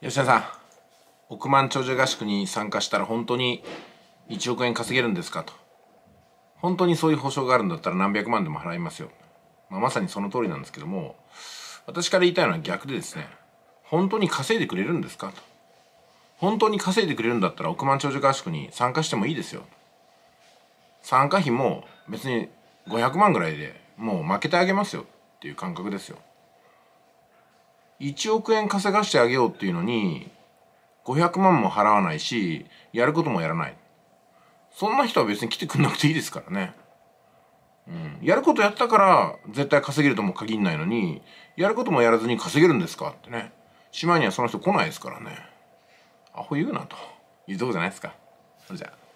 吉田さん億万長者合宿に参加したら本当に1億円稼げるんですかと本当にそういう保証があるんだったら何百万でも払いますよ、まあ、まさにその通りなんですけども私から言いたいのは逆でですね本当に稼いでくれるんですかと本当に稼いでくれるんだったら億万長者合宿に参加してもいいですよ参加費も別に500万ぐらいでもう負けてあげますよっていう感覚ですよ1億円稼がしてあげようっていうのに500万も払わないしやることもやらないそんな人は別に来てくんなくていいですからね、うん、やることやったから絶対稼げるとも限んないのにやることもやらずに稼げるんですかってねいにはその人来ないですからねアホ言うなというとこじゃないですかそれじゃあ